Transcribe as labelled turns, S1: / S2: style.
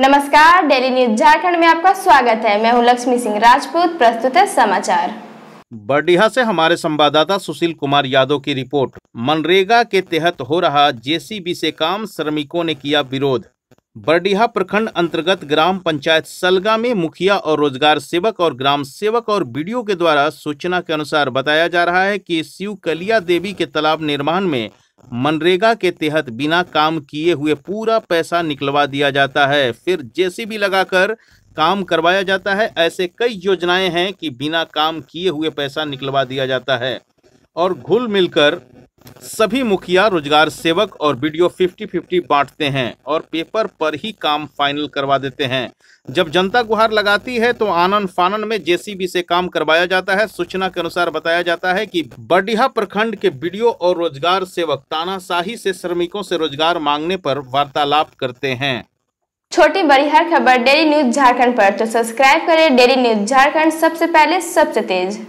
S1: नमस्कार daily news Jharkhand में आपका स्वागत है मैं हूं लक्ष्मी सिंह राजपूत प्रस्तुत है समाचार
S2: बडिहा से हमारे संवाददाता सुशील कुमार यादव की रिपोर्ट मनरेगा के तहत हो रहा जेसीबी से काम श्रमिकों ने किया विरोध बरडीहा प्रखंड अंतर्गत ग्राम पंचायत सलगा में मुखिया और रोजगार सेवक और ग्राम सेवक और वीडियो के द्वारा सूचना के अनुसार बताया जा रहा है कि शिव कलिया देवी के तालाब निर्माण में मनरेगा के तहत बिना काम किए हुए पूरा पैसा निकलवा दिया जाता है फिर भी लगाकर काम करवाया जाता है ऐसे कई योजनाएं हैं कि बिना काम किए हुए पैसा निकलवा दिया जाता है और घुल मिलकर सभी मुखिया रोजगार सेवक और वीडियो 50-50 बांटते हैं और पेपर पर ही काम फाइनल करवा देते हैं जब जनता गुहार लगाती है तो आनन फानन में जेसीबी से काम करवाया जाता है सूचना के अनुसार बताया जाता है कि बडिहा प्रखंड के वीडियो और रोजगार सेवक तानाशाही से श्रमिकों से रोजगार मांगने पर वार्तालाप करते हैं
S1: छोटी बड़ी हर खबर डेली न्यूज झारखंड पर तो सब्सक्राइब करें डेली न्यूज झारखंड सबसे पहले सबसे तेज